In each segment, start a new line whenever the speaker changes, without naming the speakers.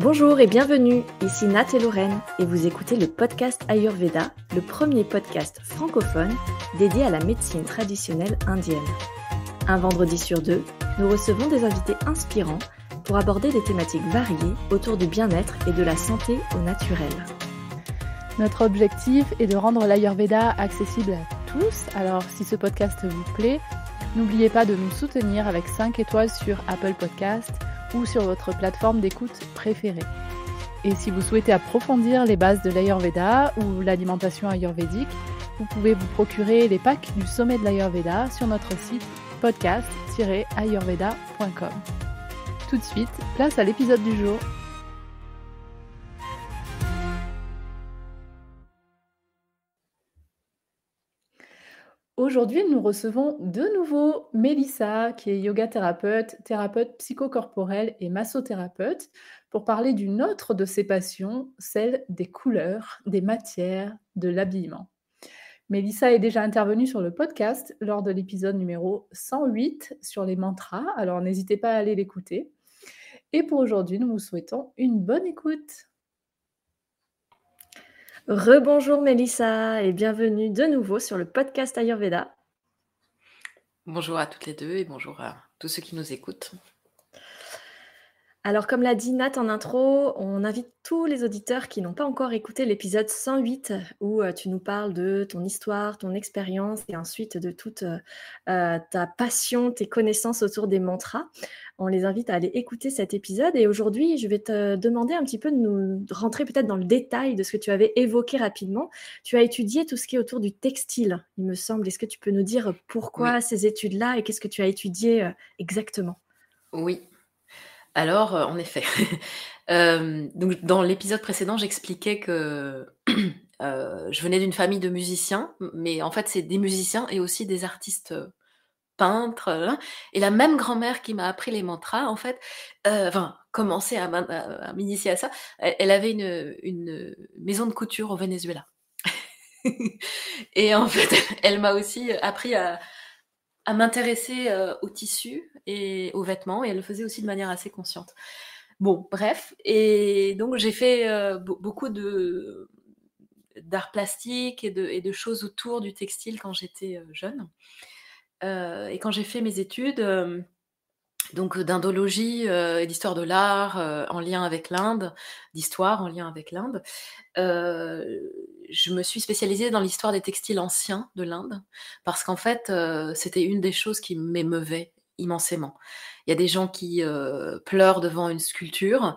Bonjour et bienvenue, ici Nat et Lorraine et vous écoutez le podcast Ayurveda, le premier podcast francophone dédié à la médecine traditionnelle indienne. Un vendredi sur deux, nous recevons des invités inspirants pour aborder des thématiques variées autour du bien-être et de
la santé au naturel. Notre objectif est de rendre l'Ayurveda accessible à tous, alors si ce podcast vous plaît, n'oubliez pas de nous soutenir avec 5 étoiles sur Apple Podcasts ou sur votre plateforme d'écoute préférée. Et si vous souhaitez approfondir les bases de l'Ayurveda ou l'alimentation ayurvédique, vous pouvez vous procurer les packs du sommet de l'Ayurveda sur notre site podcast-ayurveda.com. Tout de suite, place à l'épisode du jour. Aujourd'hui, nous recevons de nouveau Mélissa, qui est yoga thérapeute, thérapeute psychocorporelle et massothérapeute, pour parler d'une autre de ses passions, celle des couleurs, des matières, de l'habillement. Mélissa est déjà intervenue sur le podcast lors de l'épisode numéro 108 sur les mantras, alors n'hésitez pas à aller l'écouter. Et pour aujourd'hui, nous vous souhaitons une bonne écoute. Rebonjour Mélissa et bienvenue de
nouveau sur le podcast Ayurveda.
Bonjour à toutes les deux et bonjour à tous ceux qui nous écoutent.
Alors, comme l'a dit Nat en intro, on invite tous les auditeurs qui n'ont pas encore écouté l'épisode 108 euh, où euh, tu nous parles de ton histoire, ton expérience et ensuite de toute euh, ta passion, tes connaissances autour des mantras. On les invite à aller écouter cet épisode et aujourd'hui, je vais te demander un petit peu de nous rentrer peut-être dans le détail de ce que tu avais évoqué rapidement. Tu as étudié tout ce qui est autour du textile, il me semble. Est-ce que tu peux nous dire pourquoi ces études-là et qu'est-ce que tu as étudié
exactement oui, alors, euh, en effet. Euh, donc, dans l'épisode précédent, j'expliquais que euh, je venais d'une famille de musiciens, mais en fait, c'est des musiciens et aussi des artistes peintres. Hein. Et la même grand-mère qui m'a appris les mantras, en fait, enfin, commencé à, m'initier à ça, elle, avait une maison de couture au Venezuela. et en fait, elle m'a aussi appris à, à m'intéresser euh, au aux tissus et aux vêtements, et elle le faisait aussi de manière assez consciente. Bon, bref, et donc j'ai fait euh, beaucoup de d'art plastique et de, et de, choses autour du textile quand j'étais euh, jeune. et quand j'ai fait mes études, donc d'indologie et d'histoire de l'art en lien avec l'Inde, d'histoire en lien avec l'Inde je me suis spécialisée dans l'histoire des textiles anciens de l'Inde, parce qu'en fait, euh, c'était une des choses qui m'émeuvait immensément. Il y a des gens qui euh, pleurent devant une sculpture.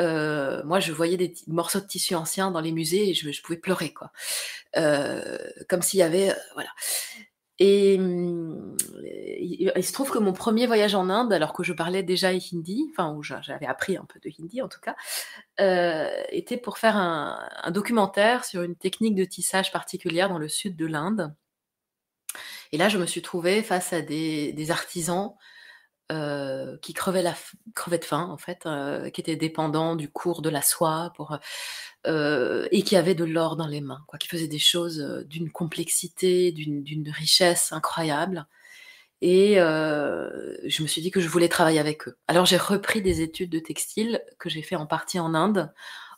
Euh, moi, je voyais des morceaux de tissu anciens dans les musées et je, je pouvais pleurer, quoi. comme s'il y avait, voilà. Et euh, il se trouve que mon premier voyage en Inde, alors que je parlais déjà hindi, enfin où j'avais appris un peu de hindi en tout cas, euh, était pour faire un, documentaire sur une technique de tissage particulière dans le sud de l'Inde. Et là, je me suis trouvée face à des artisans euh, qui crevait, la de faim, en fait, euh, qui était dépendant du cours de la soie pour, euh, et qui avait de l'or dans les mains, quoi, qui faisait des choses d'une complexité, d'une richesse incroyable. Et je me suis dit que je voulais travailler avec eux. Alors j'ai repris des études de textile que j'ai fait en partie en Inde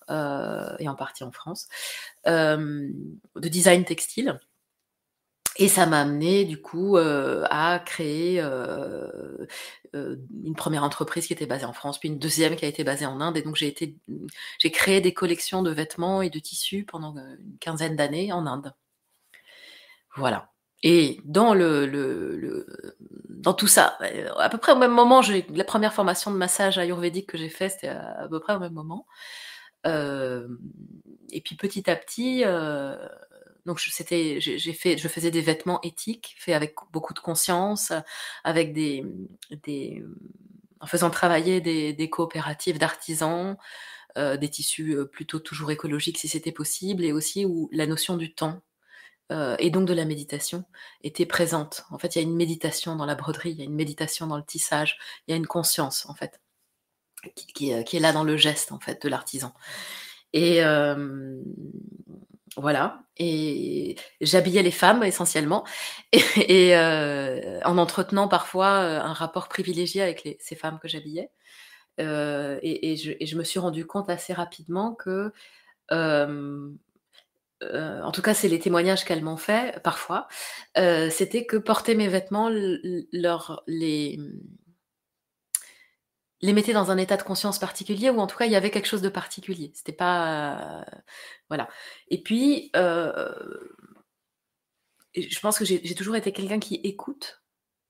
et en partie en France, de design textile. Et ça m'a amené du coup euh, à créer euh, euh, une première entreprise qui était basée en France, puis une deuxième qui a été basée en Inde. Et donc j'ai été, j'ai créé des collections de vêtements et de tissus pendant une quinzaine d'années en Inde. Voilà. Et dans le, dans tout ça, à peu près au même moment, j'ai la première formation de massage ayurvédique que j'ai fait, c'était à, à, peu près au même moment. et puis petit à petit donc c'était, j'ai fait, je faisais des vêtements éthiques, faits avec beaucoup de conscience, avec des, en faisant travailler des, coopératives d'artisans, euh, des tissus euh, plutôt toujours écologiques si c'était possible, et aussi où la notion du temps euh, et donc de la méditation était présente. En fait, il y a une méditation dans la broderie, il y a une méditation dans le tissage, il y a une conscience en fait qui, est là dans le geste en fait de l'artisan. Et voilà. Et j'habillais les femmes essentiellement, et, euh, en entretenant parfois euh, un rapport privilégié avec ces femmes que j'habillais. Euh, et, je, me suis rendu compte assez rapidement que, en tout cas, c'est les témoignages qu'elles m'ont fait parfois, c'était que porter mes vêtements leur les les mettait dans un état de conscience particulier ou en tout cas il y avait quelque chose de particulier. C'était pas euh, voilà. Et puis euh, je pense que j'ai toujours été quelqu'un qui écoute,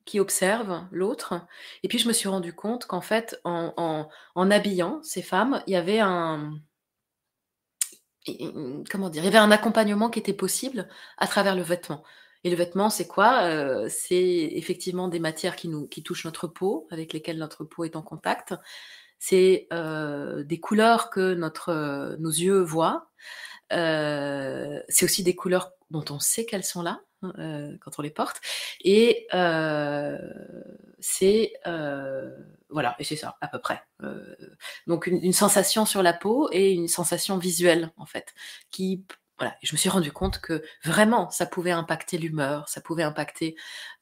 qui observe l'autre. Et puis je me suis rendu compte qu'en fait en, en, en, habillant ces femmes, il y avait un comment dire, il y avait un accompagnement qui était possible à travers le vêtement. Et le vêtement, c'est quoi euh, C'est effectivement des matières qui, nous, qui touchent notre peau, avec lesquelles notre peau est en contact. C'est euh, des couleurs que notre, euh, nos yeux voient. c'est aussi des couleurs dont on sait qu'elles sont là hein, quand on les porte. Et c'est voilà, et c'est ça, à peu près. donc une, une, sensation sur la peau et une sensation visuelle, en fait, qui je me suis rendu compte que vraiment, ça pouvait impacter l'humeur, ça pouvait impacter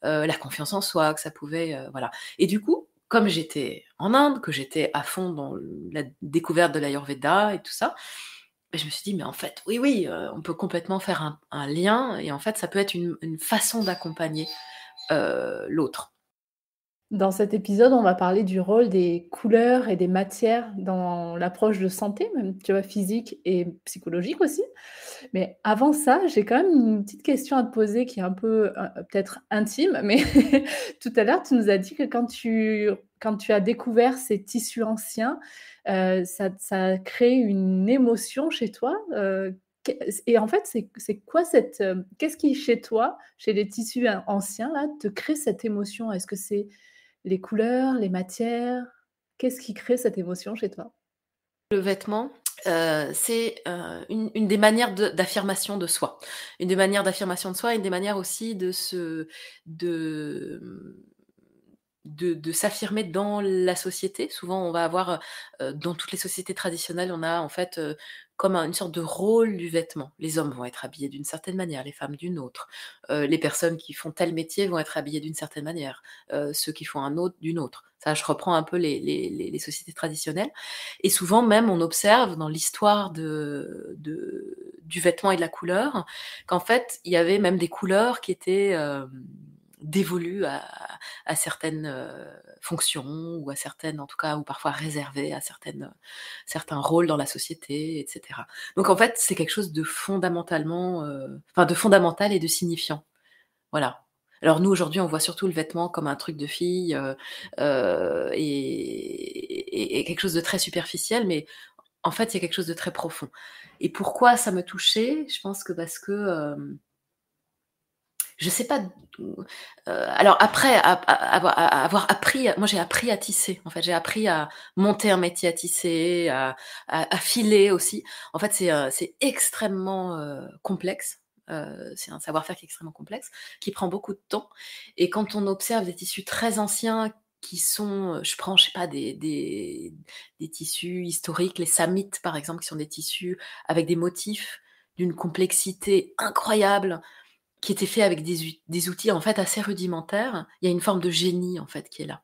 euh, la confiance en soi, que ça pouvait. Euh, voilà. Et du coup, comme j'étais en Inde, que j'étais à fond dans la découverte de l'Ayurveda et tout ça, ben, je me suis dit, mais en fait, oui, oui, euh, on peut complètement faire un, lien et en fait, ça peut être une façon d'accompagner l'autre.
Dans cet épisode, on va parler du rôle des couleurs et des matières dans l'approche de santé, même tu vois, physique et psychologique aussi. Mais avant ça, j'ai quand même une petite question à te poser qui est un peu euh, peut-être intime, mais tout à l'heure, tu nous as dit que quand tu, quand tu as découvert ces tissus anciens, euh, ça, ça, a une émotion chez toi. Euh, et en fait, c'est quoi cette... Qu'est-ce qui, chez toi, chez les tissus anciens, là, te crée cette émotion Est-ce que c'est les couleurs, les matières Qu'est-ce qui crée cette émotion chez toi
Le vêtement, euh, c'est euh, une, des manières d'affirmation de, soi, une des manières d'affirmation de soi, une des manières aussi de se de de, s'affirmer dans la société. Souvent, on va avoir, euh, dans toutes les sociétés traditionnelles, on a en fait comme une sorte de rôle du vêtement. Les hommes vont être habillés d'une certaine manière, les femmes d'une autre. Euh, les personnes qui font tel métier vont être habillées d'une certaine manière, euh, ceux qui font un autre d'une autre. Ça, je reprends un peu les, sociétés traditionnelles. Et souvent même, on observe dans l'histoire du vêtement et de la couleur qu'en fait, il y avait même des couleurs qui étaient... Euh, dévolue à, certaines euh, fonctions ou à certaines, en tout cas, ou parfois réservées à certaines, euh, certains rôles dans la société, etc. Donc en fait, c'est quelque chose de fondamentalement, euh, enfin de fondamental et de signifiant. Voilà, alors nous aujourd'hui, on voit surtout le vêtement comme un truc de fille et, quelque chose de très superficiel, mais en fait, il y a quelque chose de très profond. Et pourquoi ça me touchait Je pense que parce que je sais pas. Euh, alors après avoir appris, moi j'ai appris à tisser. En fait, j'ai appris à monter un métier à tisser, à, filer aussi. En fait, c'est euh, extrêmement euh, complexe. c'est un savoir-faire qui est extrêmement complexe, qui prend beaucoup de temps. Et quand on observe des tissus très anciens qui sont, je prends, je sais pas, des, des tissus historiques, les samites par exemple, qui sont des tissus avec des motifs d'une complexité incroyable, qui était fait avec des, outils en fait assez rudimentaires, il y a une forme de génie en fait qui est là.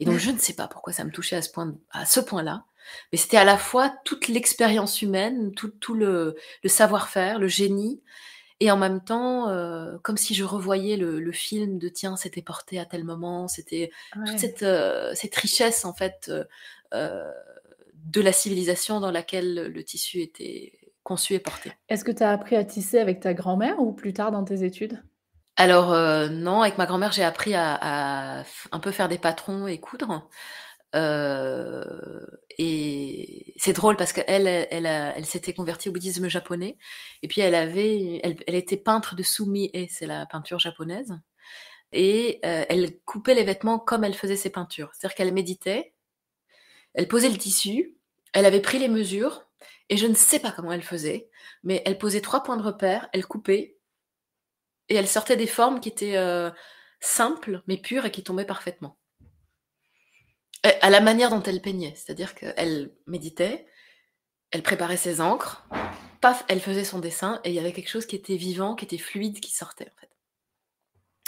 Et donc je ne sais pas pourquoi ça me touchait à ce point, à ce point-là, mais c'était à la fois toute l'expérience humaine, tout, le, savoir-faire, le génie, et en même temps, euh, comme si je revoyais le, film de tiens, c'était porté à tel moment, c'était toute euh, cette, richesse en fait euh, de la civilisation dans laquelle le tissu était, conçu et porté.
Est-ce que tu as appris à tisser avec ta grand-mère ou plus tard dans tes études
Alors euh, non, avec ma grand-mère, j'ai appris à, un peu faire des patrons et coudre. Euh, et c'est drôle parce qu'elle, elle, s'était convertie au bouddhisme japonais. Et puis elle avait, elle, était peintre de sumi et c'est la peinture japonaise. Et euh, elle coupait les vêtements comme elle faisait ses peintures. C'est-à-dire qu'elle méditait, elle posait le tissu, elle avait pris les mesures et je ne sais pas comment elle faisait, mais elle posait trois points de repère, elle coupait, et elle sortait des formes qui étaient euh, simples, mais pures, et qui tombaient parfaitement. à la manière dont elle peignait, c'est-à-dire qu'elle méditait, elle préparait ses encres, paf, elle faisait son dessin, et il y avait quelque chose qui était vivant, qui était fluide, qui sortait, en fait.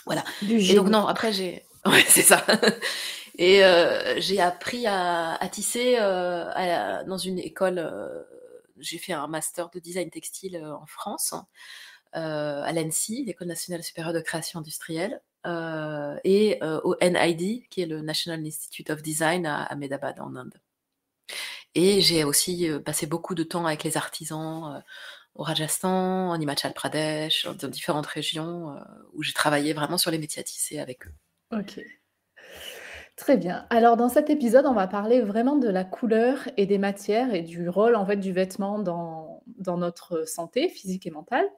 Voilà. Et donc, non, après, j'ai... Ouais, c'est ça. Et euh, j'ai appris à, tisser euh, dans une école j'ai fait un master de design textile euh, en France, euh, à l'ENSI, l'École nationale supérieure de création industrielle, euh, et au NID, qui est le National Institute of Design à Ahmedabad en Inde. Et j'ai aussi passé beaucoup de temps avec les artisans au Rajasthan, en Himachal Pradesh, dans différentes régions où j'ai travaillé vraiment sur les métiers à tisser avec eux.
Ok. Très bien. Alors dans cet épisode, on va parler vraiment de la couleur et des matières et du rôle en fait du vêtement dans, notre santé physique et mentale.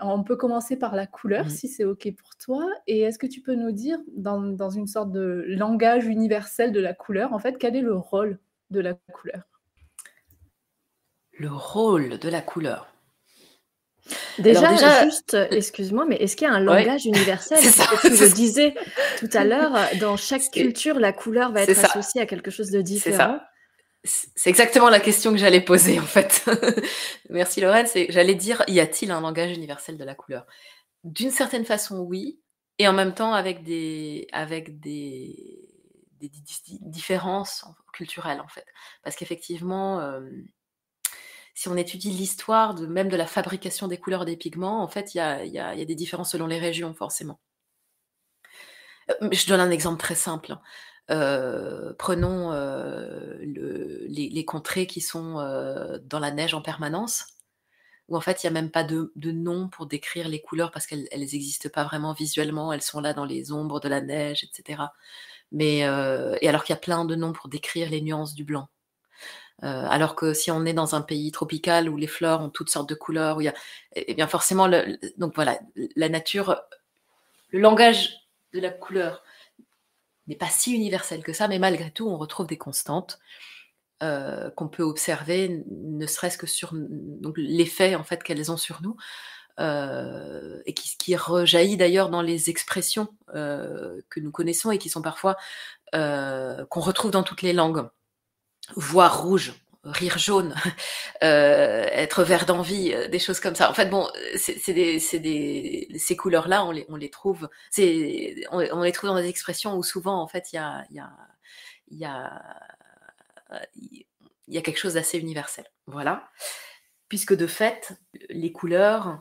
On peut commencer par la couleur, si c'est OK pour toi. Et est-ce que tu peux nous dire, dans, dans, une sorte de langage universel de la couleur, en fait, quel est le rôle de la couleur Le
rôle de la couleur. Déjà,
juste, euh, excuse-moi, mais est-ce qu'il y a un
langage
universel C'est ce que je disais tout à l'heure. Euh, dans chaque culture, la couleur va être
associée à quelque chose de différent. C'est ça. C'est exactement la question que j'allais poser en fait. Merci Lorraine. J'allais dire, y a-t-il un langage universel de la couleur D'une certaine façon, oui, et en même temps avec des, avec des, différences culturelles en fait. Parce qu'effectivement, euh, si on étudie l'histoire de, même de la fabrication des couleurs des pigments, en fait, il y a, des différences selon les régions, forcément. Euh, je donne un exemple très simple. Hein. Euh, prenons euh, les, contrées qui sont dans la neige en permanence, où en fait il n'y a même pas de, nom pour décrire les couleurs parce qu'elles n'existent pas vraiment visuellement, elles sont là dans les ombres de la neige, etc. Mais, et alors qu'il y a plein de noms pour décrire les nuances du blanc. Euh, alors que si on est dans un pays tropical où les fleurs ont toutes sortes de couleurs, où il eh, eh bien forcément, donc voilà, la nature, le langage de la couleur n'est pas si universel que ça, mais malgré tout, on retrouve des constantes euh, qu'on peut observer, ne serait-ce que sur l'effet en fait qu'elles ont sur nous. Euh, et qui, rejaillit d'ailleurs dans les expressions que nous connaissons et qui sont parfois qu'on retrouve dans toutes les langues voir rouge, rire jaune, euh, être vert d'envie, euh, des choses comme ça. En fait, bon, c'est des, ces couleurs-là, on les, trouve, on, les trouve dans des expressions où souvent, en fait, il y a, y, a, y, y a quelque chose d'assez universel. Voilà. Puisque de fait, les couleurs,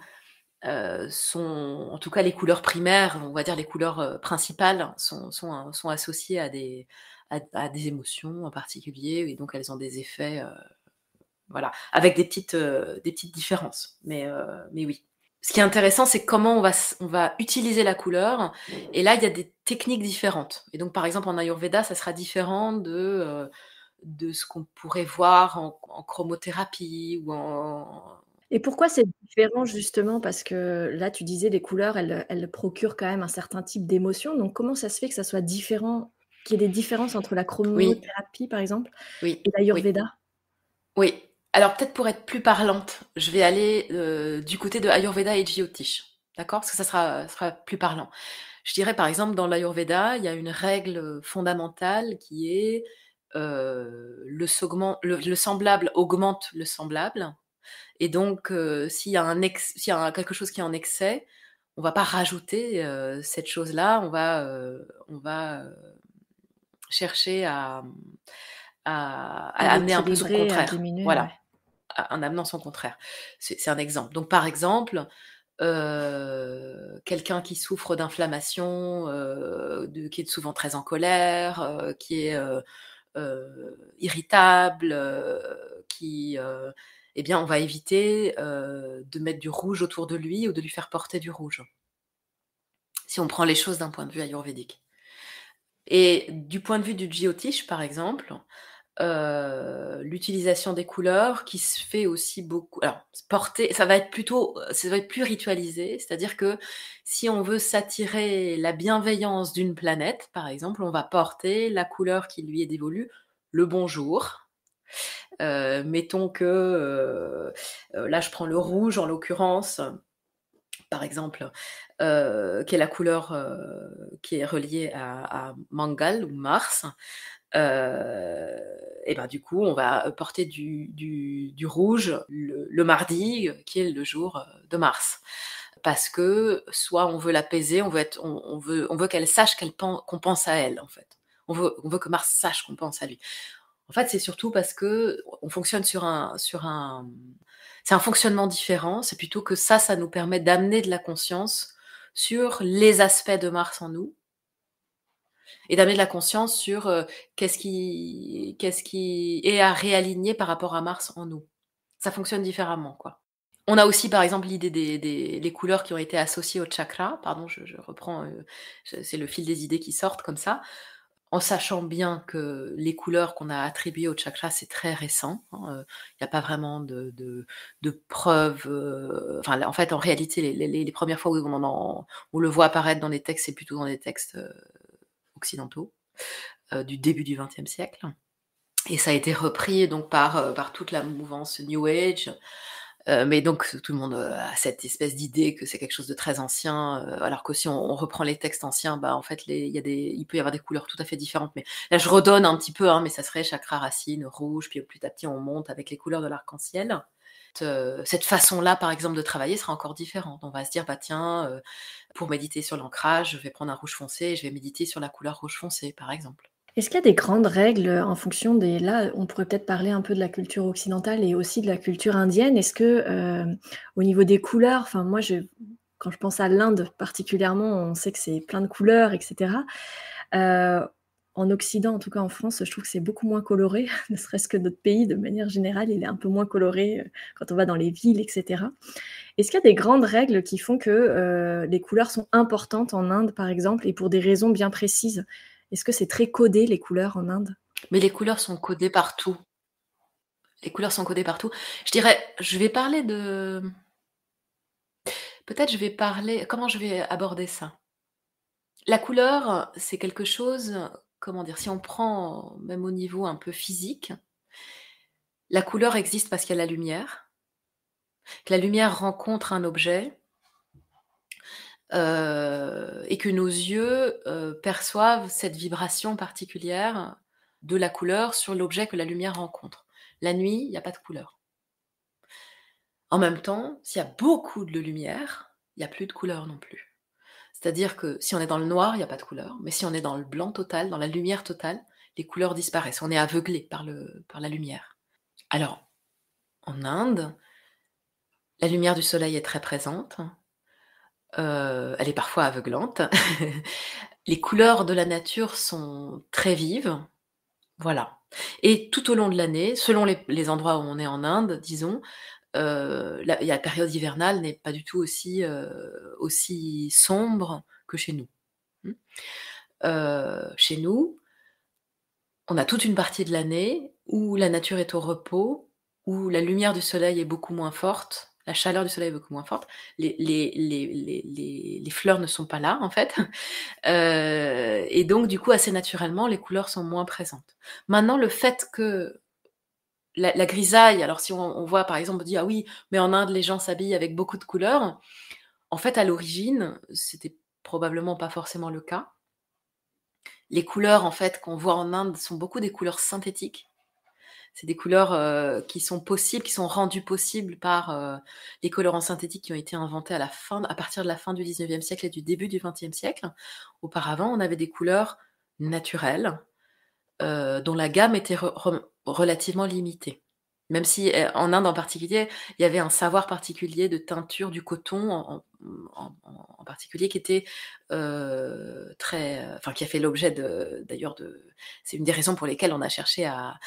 euh, sont, en tout cas les couleurs primaires, on va dire les couleurs principales, sont, sont, associées à des, à, des émotions en particulier, et donc elles ont des effets, euh, voilà, avec des petites, euh, des petites différences. Mais, euh, mais oui. Ce qui est intéressant, c'est comment on va, on va utiliser la couleur. Et là, il y a des techniques différentes. Et donc, par exemple, en Ayurveda, ça sera différent de, de ce qu'on pourrait voir en, chromothérapie ou en, et pourquoi c'est différent justement Parce que là, tu disais, les couleurs, elles, elles
procurent quand même un certain type d'émotion. Donc, comment ça se fait que ça soit différent qu'il y ait des différences entre la
chromothérapie, par exemple, et l'Ayurveda oui. Alors, peut-être pour être plus parlante, je vais aller euh, du côté de Ayurveda et Jyotish. D'accord Parce que ça sera, sera plus parlant. Je dirais, par exemple, dans l'Ayurveda, il y a une règle fondamentale qui est euh, le, semblable augmente le semblable. Et donc, euh, s'il y a, un quelque chose qui est en excès, on ne va pas rajouter cette chose-là, on va, on va chercher mmh, à, amener un peu son contraire. voilà, en amenant son contraire. C'est un exemple. Donc, par exemple, euh, quelqu'un qui souffre d'inflammation, euh, qui est souvent très en colère, euh, qui est irritable, qui, eh bien, on va éviter de mettre du rouge autour de lui ou de lui faire porter du rouge. Si on prend les choses d'un point de vue ayurvédique. Et du point de vue du geotiche, par exemple, euh, l'utilisation des couleurs qui se fait aussi beaucoup. Alors, porter, ça va être plutôt, euh, ça va plus ritualisé, c'est-à-dire que si on veut s'attirer la bienveillance d'une planète, par exemple, on va porter la couleur qui lui est dévolue, le bonjour, euh, mettons que, là je prends le rouge en l'occurrence, par exemple, euh, qui est la couleur euh, qui est reliée à, Mangal ou Mars, euh, et ben du coup, on va porter du, rouge le, mardi, qui est le jour de Mars parce que soit on veut l'apaiser, on veut, on, veut, on veut qu'elle sache qu'elle qu'on pense à elle, en fait. On veut, on veut que Mars sache qu'on pense à lui. En fait, c'est surtout parce que on fonctionne sur un, sur un, c'est un fonctionnement différent. C'est plutôt que ça, ça nous permet d'amener de la conscience sur les aspects de Mars en nous et d'amener de la conscience sur euh, qu'est-ce qui, qu'est-ce qui est à réaligner par rapport à Mars en nous. Ça fonctionne différemment, quoi. On a aussi, par exemple, l'idée des, couleurs qui ont été associées au chakra. Pardon, je, reprends, euh, c'est le fil des idées qui sortent comme ça en sachant bien que les couleurs qu'on a attribuées au chakra, c'est très récent. Hein, euh, il n'y a pas vraiment de, preuves. Euh, en fait, en réalité, les, premières fois où on, le voit apparaître dans les textes, c'est plutôt dans des textes euh, occidentaux du début du XXe siècle. Et ça a été repris donc par toute la mouvance New Age, euh, mais donc tout le monde euh, a cette espèce d'idée que c'est quelque chose de très ancien, euh, alors que si on, reprend les textes anciens, bah en fait y a des, il peut y avoir des couleurs tout à fait différentes. Mais là je redonne un petit peu, hein, mais ça serait chakra racine rouge, puis plus à petit on monte avec les couleurs de l'arc-en-ciel. cette façon-là, par exemple, de travailler sera encore différente. On va se dire, bah tiens, pour méditer sur l'ancrage, je vais prendre un rouge foncé et je vais méditer sur la couleur rouge foncé, par exemple.
Est-ce qu'il y a des grandes règles en fonction des... Là, on pourrait peut-être parler un peu de la culture occidentale et aussi de la culture indienne. Est-ce que euh, au niveau des couleurs, enfin moi, je... quand je pense à l'Inde particulièrement, on sait que c'est plein de couleurs, etc. Euh, en Occident, en tout cas en France, je trouve que c'est beaucoup moins coloré, ne serait-ce que notre pays de manière générale, il est un peu moins coloré euh, quand on va dans les villes, etc. Est-ce qu'il y a des grandes règles qui font que les couleurs sont importantes en Inde, par exemple, et pour des raisons bien précises est-ce que c'est très codé les couleurs en Inde
Mais les couleurs sont codées partout. Les couleurs sont codées partout. Je dirais, je vais parler de. Peut-être je vais parler. Comment je vais aborder ça La couleur, c'est quelque chose. Comment dire Si on prend même au niveau un peu physique, la couleur existe parce qu'il y a la lumière. Que la lumière rencontre un objet euh, et que nos yeux euh, perçoivent cette vibration particulière de la couleur sur l'objet que la lumière rencontre. La nuit, il n'y a pas de couleur. En même temps, s'il y a beaucoup de lumière, il n'y a plus de couleur non plus. C'est-à-dire que si on est dans le noir, il n'y a pas de couleur, mais si on est dans le blanc total, dans la lumière totale, les couleurs disparaissent. On est aveuglé par la lumière. Alors, en Inde, la lumière du soleil est très présente, euh, elle est parfois aveuglante. les couleurs de la nature sont très vives. Voilà. Et tout au long de l'année, selon les, endroits où on est en Inde, disons, euh, la, période hivernale n'est pas du tout aussi, euh, aussi sombre que chez nous. Hmm. chez nous, on a toute une partie de l'année où la nature est au repos, où la lumière du soleil est beaucoup moins forte, la chaleur du soleil est beaucoup moins forte, les, les, les, les fleurs ne sont pas là en fait, euh, et donc du coup assez naturellement les couleurs sont moins présentes. Maintenant le fait que la, grisaille, alors si on, on, voit par exemple, on dit ah oui, mais en Inde les gens s'habillent avec beaucoup de couleurs, en fait à l'origine c'était probablement pas forcément le cas. Les couleurs en fait qu'on voit en Inde sont beaucoup des couleurs synthétiques c'est des couleurs euh, qui sont possibles, qui sont rendues possibles par euh, les colorants synthétiques qui ont été inventés à, la fin, à partir de la fin du 19e siècle et du début du 20e siècle. Auparavant, on avait des couleurs naturelles euh, dont la gamme était relativement limitée. Même si euh, en Inde en particulier, il y avait un savoir particulier de teinture du coton en, particulier qui était euh, très, euh, enfin qui a fait l'objet d'ailleurs de, c'est une des raisons pour lesquelles on a cherché à,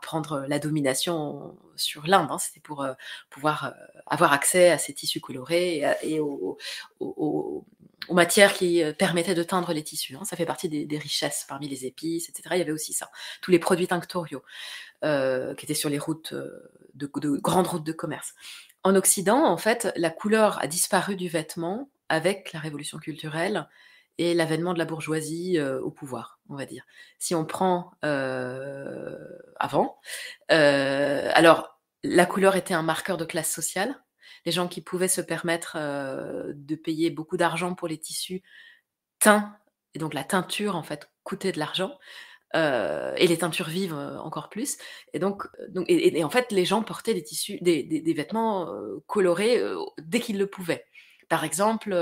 prendre la domination sur l'Inde. Hein. C'était pour pouvoir avoir accès à ces tissus colorés et, aux, matières qui permettaient de teindre les tissus. Hein. Ça fait partie des, des richesses parmi les épices, etc. Il y avait aussi ça, tous les produits tinctoriaux. Euh, qui étaient sur les routes euh, de, grandes routes de commerce. En Occident, en fait, la couleur a disparu du vêtement avec la révolution culturelle et l'avènement de la bourgeoisie euh, au pouvoir, on va dire. Si on prend avant, alors la couleur était un marqueur de classe sociale. Les gens qui pouvaient se permettre de payer beaucoup d'argent pour les tissus teints, et donc la teinture en fait coûtait de l'argent. Euh, et les teintures vivent euh, encore plus. Et donc, euh, en fait, les gens portaient des tissus, des, vêtements colorés dès qu'ils le pouvaient. Par exemple,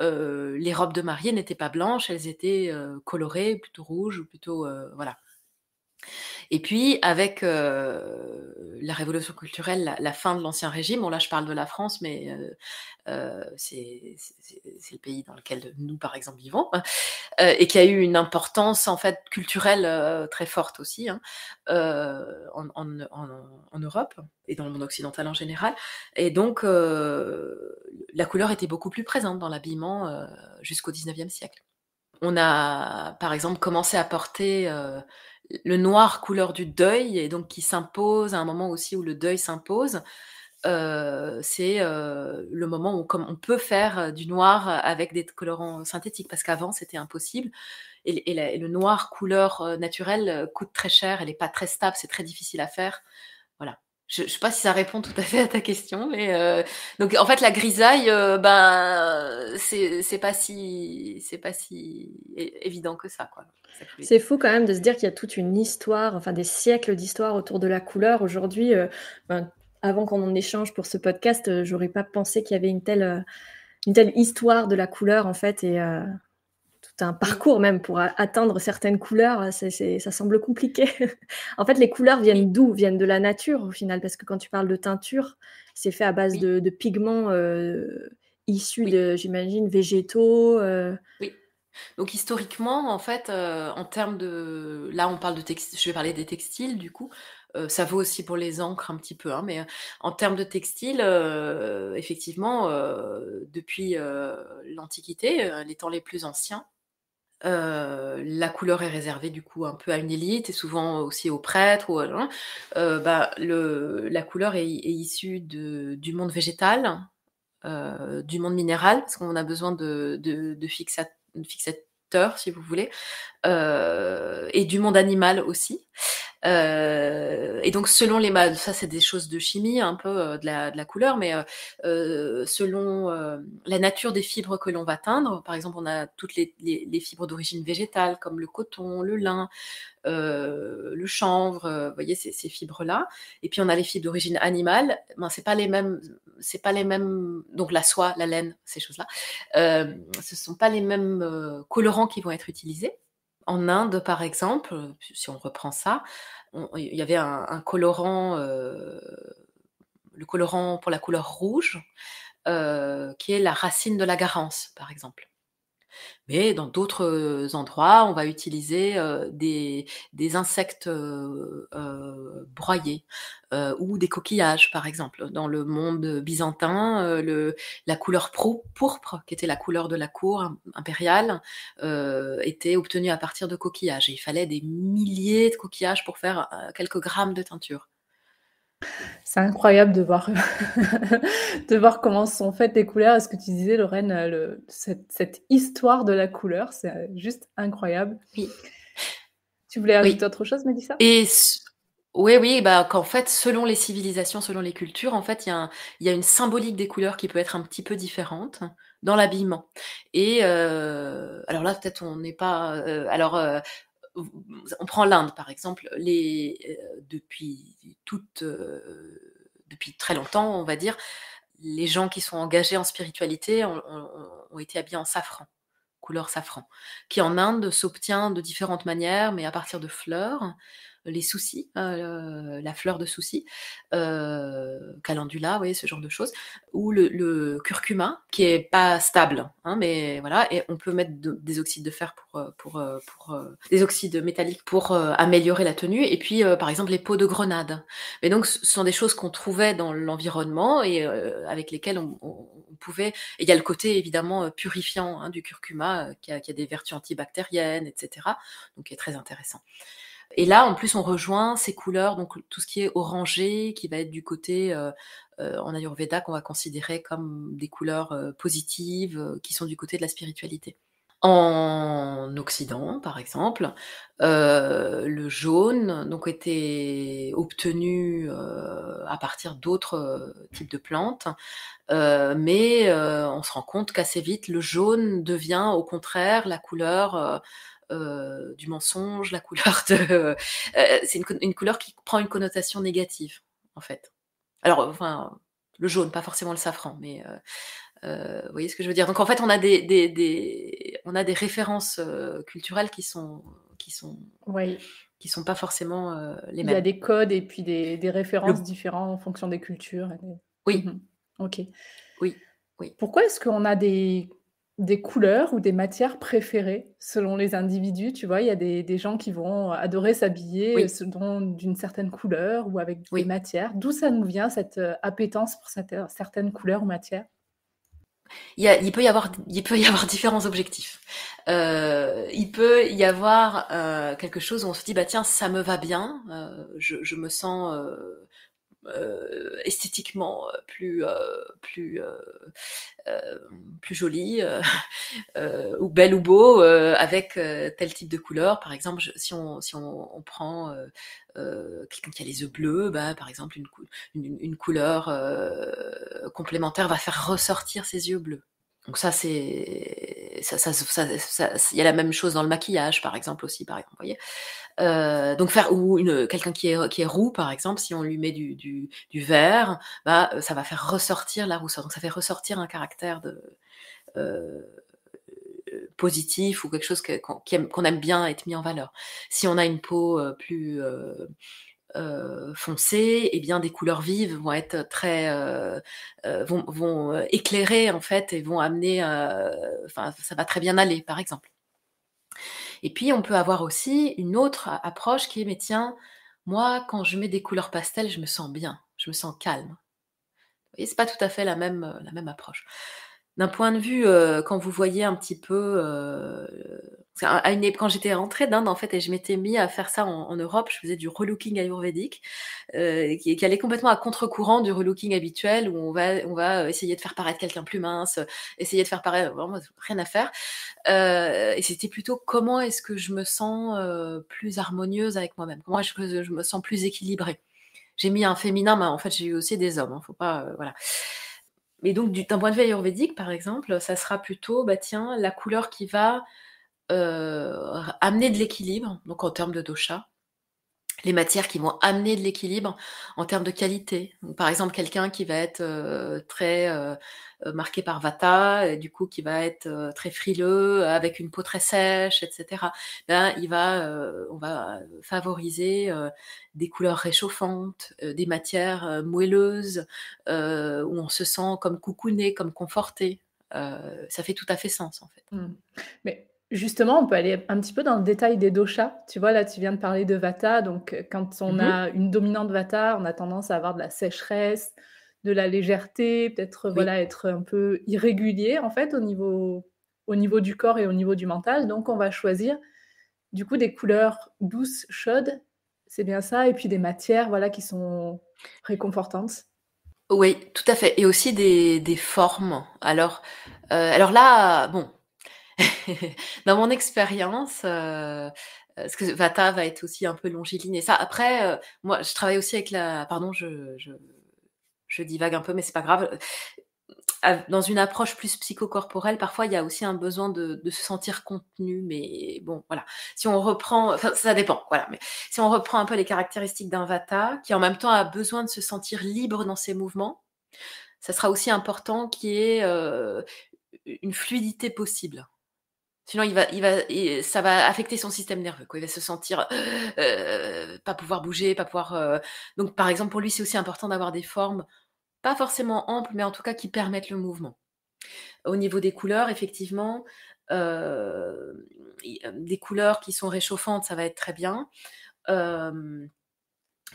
les robes de mariée n'étaient pas blanches, elles étaient colorées, plutôt rouges ou plutôt voilà. Et puis, avec euh, la révolution culturelle, la, fin de l'Ancien Régime, bon là je parle de la France, mais euh, euh, c'est le pays dans lequel nous, par exemple, vivons, hein, et qui a eu une importance en fait culturelle très forte aussi hein, en, en, Europe et dans le monde occidental en général. Et donc, la couleur était beaucoup plus présente dans l'habillement jusqu'au 19e siècle on a, par exemple, commencé à porter euh, le noir couleur du deuil, et donc qui s'impose à un moment aussi où le deuil s'impose. Euh, c'est euh, le moment où comme on peut faire du noir avec des colorants synthétiques, parce qu'avant c'était impossible. Et, et, le noir couleur naturelle coûte très cher, elle n'est pas très stable, c'est très difficile à faire. Je ne sais pas si ça répond tout à fait à ta question, mais euh, donc en fait la grisaille, euh, ben c'est pas si c'est pas si évident que ça quoi.
C'est fou quand même de se dire qu'il y a toute une histoire, enfin des siècles d'histoire autour de la couleur. Aujourd'hui, euh, ben, avant qu'on en échange pour ce podcast, j'aurais pas pensé qu'il y avait une telle une telle histoire de la couleur en fait et un parcours même pour atteindre certaines couleurs. Euh, ça semble compliqué. en fait, les couleurs viennent d'où Viennent de la nature au final, parce que quand tu parles de teinture, c'est fait à base de, pigments euh, issus de, j'imagine, végétaux. Euh.
Oui. Donc historiquement, en fait, en termes de, là, on parle de textiles Je vais parler des textiles, du coup. ça vaut aussi pour les encres un petit peu, hein, mais en termes de textile, effectivement, depuis l'Antiquité, les temps les plus anciens, la couleur est réservée du coup un peu à une élite et souvent aussi aux prêtres. Ou, bah, le, la couleur est, issue du monde végétal, du monde minéral, parce qu'on a besoin de, de, fixateurs, si vous voulez, et du monde animal aussi. Euh, et donc selon les ça c'est des choses de chimie un peu euh, de, la, de, la, couleur, mais euh, euh, selon la nature des fibres que l'on va teindre, par exemple on a toutes les, les, fibres d'origine végétale comme le coton, le lin, le chanvre, vous voyez ces, ces, fibres là. Et puis on a les fibres d'origine animale, ben, c'est pas les mêmes, c'est pas les mêmes, donc la soie, la laine, ces choses là, ce sont pas les mêmes colorants qui vont être utilisés. En Inde, par exemple, euh, si on reprend ça, il y avait un, colorant, euh, le colorant pour la couleur rouge, euh, qui est la racine de la garance, par exemple. Mais dans d'autres endroits, on va utiliser des, des, insectes broyés ou des coquillages, par exemple. Dans le monde byzantin, le, la couleur pourpre, qui était la couleur de la cour impériale, était obtenue à partir de coquillages. il fallait des
milliers de coquillages pour faire quelques grammes de teinture. C'est incroyable de voir, de voir comment sont faites les couleurs. Est-ce que tu disais, Lorraine, euh, le, cette, histoire de la couleur, c'est euh, juste incroyable. Oui. Tu voulais ajouter autre chose, Mélissa Et oui, oui, bah, qu'en fait, selon les civilisations, selon les
cultures, en fait, il y, a une symbolique des couleurs qui peut être un petit peu différente dans l'habillement. Et euh, alors là, peut-être on n'est pas. alors, on prend l'Inde par exemple, euh, depuis, euh, depuis très longtemps, on va dire, les gens qui sont engagés en spiritualité ont, ont été habillés en safran, couleur safran, qui en Inde s'obtient de différentes manières, mais à partir de fleurs les soucis, euh, la fleur de soucis, euh, calendula, voyez, ce genre de choses, ou le, curcuma, qui est pas stable, hein, mais voilà, et on peut mettre des oxydes de fer pour, euh, pour, pour, des oxydes métalliques pour améliorer la tenue, et puis par exemple les peaux de grenade. Mais donc ce sont des choses qu'on trouvait dans l'environnement et avec lesquelles on, pouvait. Il y a le côté évidemment purifiant hein, du curcuma qui a, qui a des vertus antibactériennes, etc. Donc qui est très intéressant. Et là, en plus, on rejoint ces couleurs, donc tout ce qui est orangé, qui va être du côté euh, euh, en Ayurveda qu'on va considérer comme des couleurs euh, positives, qui sont du côté de la spiritualité. En Occident, par exemple, le jaune donc était obtenu à partir d'autres types de plantes, mais on se rend compte qu'assez vite, le jaune devient au contraire la couleur euh, du mensonge, la couleur de. Euh, euh, c'est une, couleur qui prend une connotation négative, en fait. Alors, enfin, le jaune, pas forcément le safran, mais vous voyez ce que je veux dire. Donc, en fait, on a des, des, on a des références culturelles qui sont. Qui sont
qui sont pas forcément les mêmes. Il y a des codes et puis des, références différentes en fonction des cultures. Oui. Mmh ok. Oui. Oui. Pourquoi est-ce qu'on a des des couleurs ou des matières préférées selon les individus. Tu vois, il y a des, des gens qui vont adorer s'habiller euh, d'une certaine couleur ou avec des matières. D'où ça nous vient cette euh, appétence pour euh, certaines couleurs ou matières
il, peut y avoir, il peut y avoir différents objectifs. il peut y avoir quelque chose où on se dit bah tiens ça me va bien, je, je, me sens euh, esthétiquement euh, plus euh, plus plus jolie ou belle ou beau avec tel type de couleur par exemple si on si on, prend quelqu'un qui a les yeux bleus bah, par exemple une, une, une couleur complémentaire va faire ressortir ses yeux bleus donc ça, c'est, ça, ça, ça, il y a la même chose dans le maquillage, par exemple aussi, par exemple, voyez. Euh, donc faire ou une quelqu'un qui est qui est roux, par exemple, si on lui met du, du, vert, bah ça va faire ressortir la rousseur. Donc ça fait ressortir un caractère de euh, euh, positif ou quelque chose qu'on aime, bien être mis en valeur. Si on a une peau plus euh, foncé euh, foncées, et bien des couleurs vives vont être très euh, euh, vont, éclairer en fait et vont amener, ça va très bien aller par exemple. Et puis on peut avoir aussi une autre approche qui est mais tiens moi quand je mets des couleurs pastel je me sens bien, je me sens calme. Vous Et c'est pas tout à fait la même la même approche d'un point de vue, euh, quand vous voyez un petit peu, euh, quand j'étais rentrée d'Inde en fait, et je m'étais mis à faire ça en, Europe, je faisais du relooking ayurvédique, euh, qui, qui, allait complètement à contre-courant du relooking habituel où on va, on va essayer de faire paraître quelqu'un plus mince, essayer de faire paraître rien à faire. et c'était plutôt comment est-ce que je me sens plus harmonieuse avec moi-même, comment est-ce que je me sens plus équilibrée. J'ai mis un féminin, mais en fait j'ai eu aussi des hommes, hein, faut pas, voilà mais donc, d'un point de vue ayurvédique, par exemple, ça sera plutôt, bah tiens, la couleur qui va euh, amener de l'équilibre, donc en termes de dosha, les matières qui vont amener de l'équilibre en termes de qualité. par exemple, quelqu'un qui va être euh, très euh, euh, marqué par Vata, et du coup qui va être très frileux, avec une peau très sèche, etc. Ben, il va, on va favoriser des couleurs réchauffantes, des matières moelleuses,
où on se sent comme coucouné, comme conforté. ça fait tout à fait sens en fait. Mmh. Mais Justement, on peut aller un petit peu dans le détail des doshas. Tu vois, là, tu viens de parler de vata. Donc, euh, quand on mhm. a une dominante vata, on a tendance à avoir de la sécheresse, de la légèreté, peut-être voilà, être un peu irrégulier, en fait, au niveau, au niveau du corps et au niveau du mental. Donc, on va choisir, du coup, des couleurs douces, chaudes. C'est bien ça. Et puis, des matières, voilà, qui sont réconfortantes.
Oui, tout à fait. Et aussi des, formes. Alors, euh, alors là, bon, dans mon expérience, euh, euh, ce que Vata va être aussi un peu longiligne et ça. Après, euh, moi, je travaille aussi avec la. Pardon, je, divague un peu, mais c'est pas grave. Dans une approche plus psychocorporelle, parfois il y a aussi un besoin de, se sentir contenu, mais bon, voilà. Si on reprend, ça dépend, voilà. Mais si on reprend un peu les caractéristiques d'un Vata, qui en même temps a besoin de se sentir libre dans ses mouvements, ça sera aussi important qu'il y ait une fluidité possible. Sinon, il va, il va, ça va affecter son système nerveux. Il va se sentir euh, pas pouvoir bouger, pas pouvoir. Euh. Donc, par exemple, pour lui, c'est aussi important d'avoir des formes, pas forcément amples, mais en tout cas qui permettent le mouvement. Au niveau des couleurs, effectivement, euh, des couleurs qui sont réchauffantes, ça va être très bien. Euh,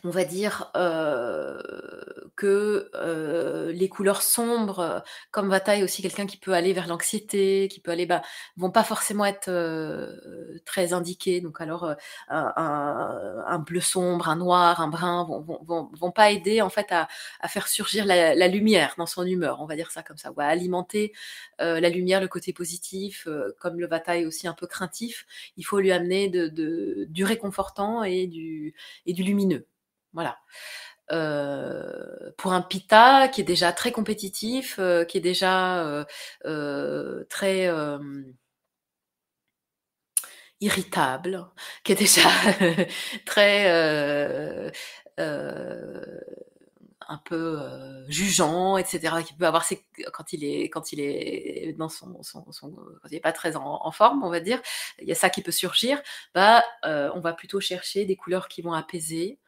on va dire euh, que euh, les couleurs sombres, comme Vata est aussi quelqu'un qui peut aller vers l'anxiété, qui peut aller, bah, vont pas forcément être euh, très indiquées. Donc alors un, bleu sombre, un noir, un brun vont, vont, pas aider en fait à, faire surgir la, lumière dans son humeur. On va dire ça comme ça, ou à alimenter la lumière, le côté positif. comme le Vata est aussi un peu craintif, il faut lui amener du réconfortant et du lumineux. Voilà. Euh, pour un pita qui est déjà très compétitif, euh, qui est déjà euh, euh très euh, irritable, qui est déjà très un peu jugeant, etc., qui peut avoir ses, quand il est quand il est dans son, son, son il pas très en, en, forme, on va dire, il y a ça qui peut surgir. Bah, on va plutôt chercher des couleurs qui vont apaiser,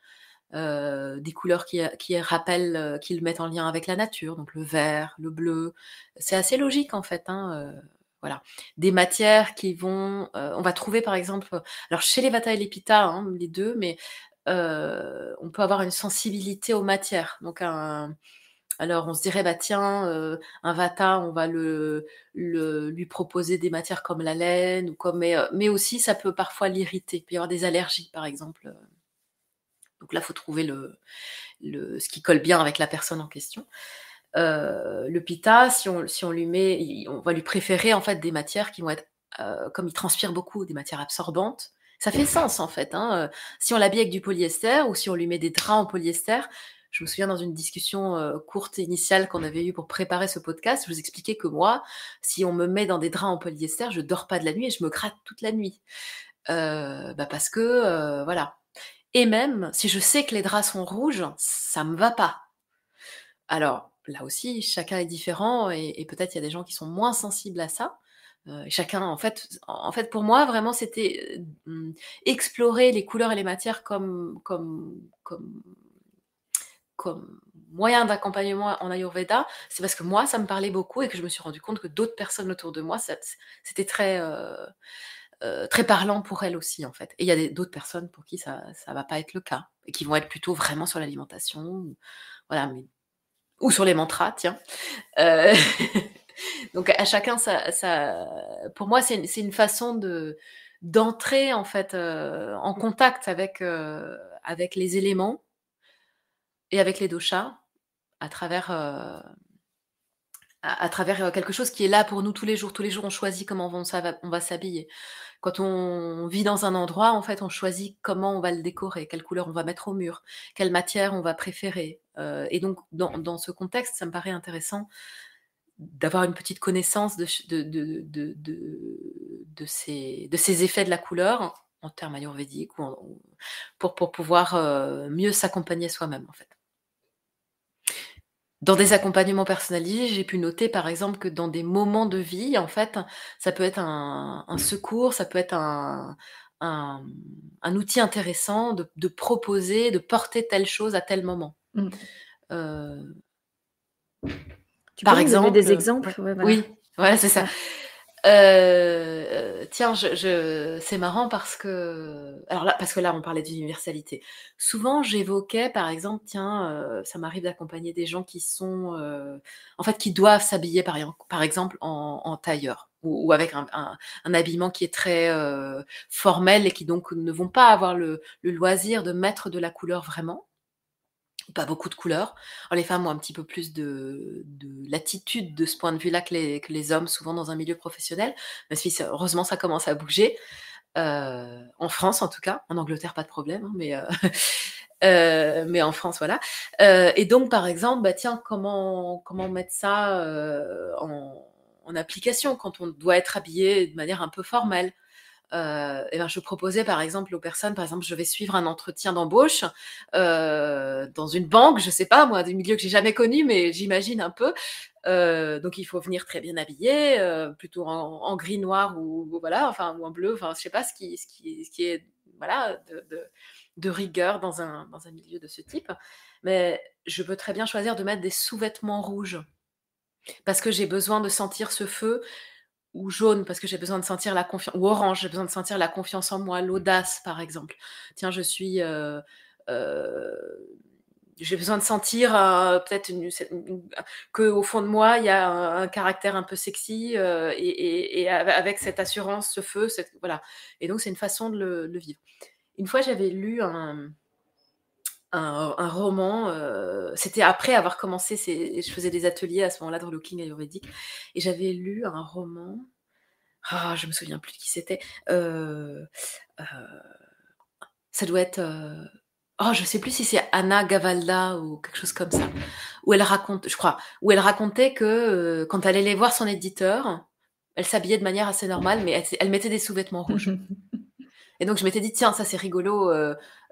euh, des couleurs qui, qui rappellent, euh, qui le mettent en lien avec la nature, donc le vert, le bleu. C'est assez logique en fait. Hein, euh, voilà. Des matières qui vont. on va trouver par exemple, alors chez les Vata et les Pitta, hein, les deux, mais on peut avoir une sensibilité aux matières. Donc Alors on se dirait, bah tiens, un vata, on va lui proposer des matières comme la laine, ou comme, mais, mais aussi ça peut parfois l'irriter. Il peut y avoir des allergies, par exemple, donc là, il faut trouver le, le, ce qui colle bien avec la personne en question. Euh, le pita, si on, si on lui met, on va lui préférer en fait des matières qui vont être, euh, comme il transpire beaucoup, des matières absorbantes. Ça fait sens en fait. Hein, euh, si on l'habille avec du polyester ou si on lui met des draps en polyester, je me souviens dans une discussion courte initiale qu'on avait eue pour préparer ce podcast, je vous expliquais que moi, si on me met dans des draps en polyester, je dors pas de la nuit et je me gratte toute la nuit. bah parce que voilà, et même si je sais que les draps sont rouges, ça me va pas. Alors là aussi, chacun est différent et, peut-être il y a des gens qui sont moins sensibles à ça. Euh, chacun, en fait, en fait, pour moi, vraiment, c'était euh, explorer les couleurs et les matières comme, comme, comme, comme moyen d'accompagnement en Ayurveda. C'est parce que moi, ça me parlait beaucoup et que je me suis rendu compte que d'autres personnes autour de moi, c'était très, euh, euh, très parlant pour elle aussi, en fait. Et il y a d'autres personnes pour qui ça ne va pas être le cas, et qui vont être plutôt vraiment sur l'alimentation, voilà, ou sur les mantras, tiens. Euh, donc à chacun, ça, ça pour moi, c'est une, façon de d'entrer en fait euh, en contact avec, avec les éléments et avec les doshas à travers à, travers euh, quelque chose qui est là pour nous tous les jours. Tous les jours, on choisit comment on, va s'habiller. Quand on vit dans un endroit, en fait, on choisit comment on va le décorer, quelle couleur on va mettre au mur, quelle matière on va préférer. Euh, et donc, dans, ce contexte, ça me paraît intéressant d'avoir une petite connaissance de, ces, effets de la couleur en termes ayurvédiques pour, pouvoir euh, mieux s'accompagner soi-même en fait. Dans des accompagnements personnalisés, j'ai pu noter par exemple que dans des moments de vie, en fait, ça peut être un, secours, ça peut être un, outil intéressant de, proposer, de porter telle chose à tel moment. Mm. Euh,
tu par peux exemple, donner des exemples Oui,
voilà, c'est ça. Euh, tiens, je, c'est marrant parce que, alors là, parce que là, on parlait d'universalité. Souvent, j'évoquais, par exemple, tiens, euh, ça m'arrive d'accompagner des gens qui sont, euh, en fait, qui doivent s'habiller, par, exemple, en, tailleur ou, avec un, habillement qui est très formel et qui donc ne vont pas avoir le loisir de mettre de la couleur vraiment pas beaucoup de couleurs. les femmes ont un petit peu plus de, de latitude de ce point de vue-là que les, que les, hommes, souvent dans un milieu professionnel, si heureusement ça commence à bouger. Euh, en France en tout cas, en Angleterre pas de problème, hein, mais, euh, euh, mais en France voilà. et donc par exemple, bah tiens, comment, comment mettre ça en, application quand on doit être habillé de manière un peu formelle euh, eh ben, je proposais par exemple aux personnes, par exemple, je vais suivre un entretien d'embauche euh, dans une banque, je sais pas, moi, des milieux que j'ai jamais connu, mais j'imagine un peu. Euh, donc il faut venir très bien habillé, euh, plutôt en, gris noir ou, voilà, enfin ou en bleu, enfin je sais pas ce qui, qui, est voilà de, de rigueur dans un, dans un milieu de ce type. Mais je peux très bien choisir de mettre des sous-vêtements rouges parce que j'ai besoin de sentir ce feu, ou jaune parce que j'ai besoin de sentir la confiance, ou orange, j'ai besoin de sentir la confiance en moi, l'audace par exemple. Tiens, je suis. Euh, euh, j'ai besoin de sentir euh, peut-être une, que au fond de moi il y a un, caractère un peu sexy euh, et, et, et, avec cette assurance, ce feu, cette, voilà. Et donc c'est une façon de le, vivre. Une fois j'avais lu un, un, roman. Euh, c'était après avoir commencé, je faisais des ateliers à ce moment-là de relooking ayurvédique, et j'avais lu un roman. Ah, je me souviens plus de qui c'était. Euh, euh, ça doit être. Oh, je sais plus si c'est Anna Gavalda ou quelque chose comme ça, où elle raconte, je crois, où elle racontait que quand elle allait voir son éditeur, elle s'habillait de manière assez normale, mais elle, mettait des sous-vêtements rouges. Et donc je m'étais dit tiens ça c'est rigolo,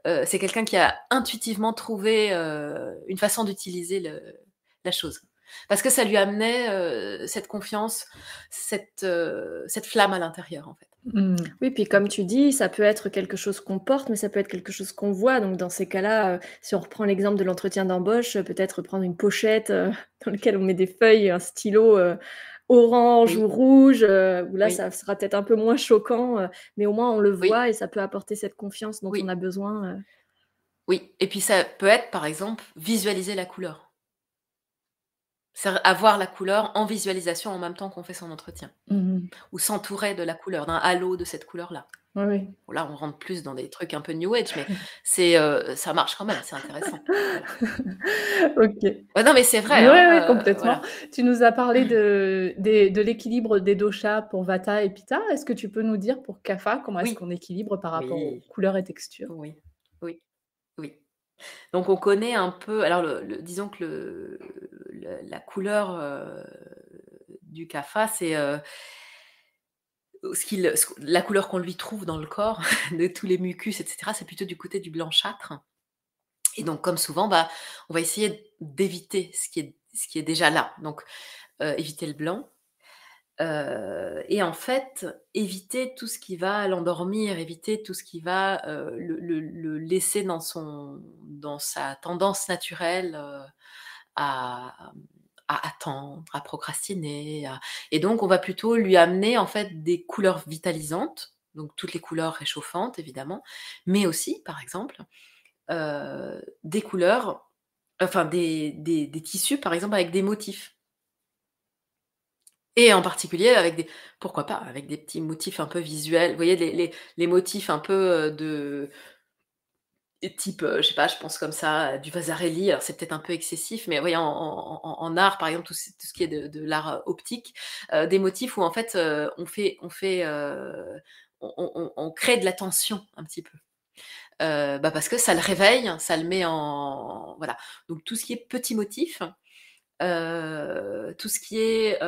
euh, c'est quelqu'un qui a intuitivement trouvé euh, une façon d'utiliser la chose. Parce que ça lui amenait euh, cette confiance, cette, flamme à l'intérieur, en fait.
Mm.
Oui, puis comme tu dis, ça peut être quelque chose qu'on porte, mais ça peut être quelque chose qu'on voit. Donc dans ces cas-là, si on reprend l'exemple de l'entretien d'embauche, peut-être prendre une pochette dans laquelle on met des feuilles, un stylo, orange ou rouge, euh, ou là, ça sera peut-être un peu moins choquant, euh, mais au moins on le voit et ça peut apporter cette confiance dont on a besoin.
Euh. Oui, et puis ça peut être, par exemple, visualiser la couleur. Avoir la couleur en visualisation en même temps qu'on fait son entretien, mmh ou s'entourer de la couleur, d'un halo de cette couleur-là
là,
on rentre plus dans des trucs un peu new age, mais c'est, euh, ça marche quand même, c'est intéressant. ok. non, mais c'est vrai. Oui, hein, euh, complètement.
Tu nous as parlé de, l'équilibre des doshas pour Vata et Pitta. Est-ce que tu peux nous dire pour Kapha comment est-ce qu'on équilibre par rapport aux couleurs et textures Oui,
oui, oui. Donc on connaît un peu, alors le, disons que le, la couleur euh, du kapha, c'est la couleur qu'on lui trouve dans le corps, de tous les mucus, etc., c'est plutôt du côté du blanchâtre. Et donc, comme souvent, bah, on va essayer d'éviter ce qui est, déjà là. Donc, euh, éviter le blanc. Euh, et en fait, éviter tout ce qui va l'endormir, éviter tout ce qui va euh, le, laisser dans, dans sa tendance naturelle à, à attendre, à procrastiner. Et donc, on va plutôt lui amener en fait des couleurs vitalisantes, donc toutes les couleurs réchauffantes évidemment, mais aussi, par exemple, euh, des couleurs, enfin des, tissus, par exemple, avec des motifs. Et en particulier avec des, pourquoi pas, avec des petits motifs un peu visuels. Vous voyez, les motifs un peu euh, de, type, euh, je sais pas, je pense comme ça, euh, du Vasarely, alors c'est peut-être un peu excessif, mais voyez, en, art, par exemple, tout, ce qui est de, l'art euh, optique, des motifs où en fait on fait, on, fait on, crée de la tension un petit peu. Bah, parce que ça le réveille, ça le met en voilà. Donc tout ce qui est petit motif, tout ce qui est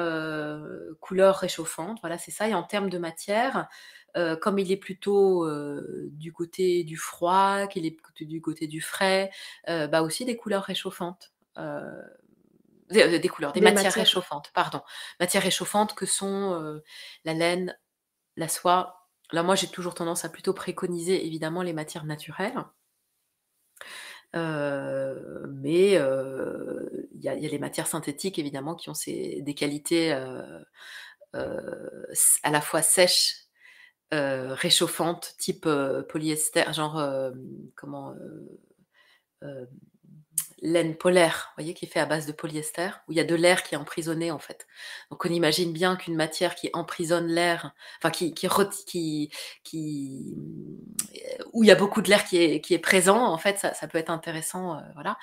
couleur réchauffante, voilà, c'est ça. Et en termes de matière, euh, comme il est plutôt euh, du côté du froid, qu'il est du côté du frais, euh, bah aussi des couleurs réchauffantes. Des, couleurs, des, matières, réchauffantes, pardon. Matières réchauffantes que sont la laine, la soie. Là, moi, j'ai toujours tendance à plutôt préconiser, évidemment, les matières naturelles. mais il y, a les matières synthétiques évidemment qui ont des qualités à la fois sèches euh, réchauffante type euh, polyester, genre euh, comment euh, laine polaire, vous voyez, qui est fait à base de polyester, où il y a de l'air qui est emprisonné en fait. Donc on imagine bien qu'une matière qui emprisonne l'air, enfin qui qui, qui, qui où il y a beaucoup de l'air qui est, présent, en fait, ça, peut être intéressant, voilà.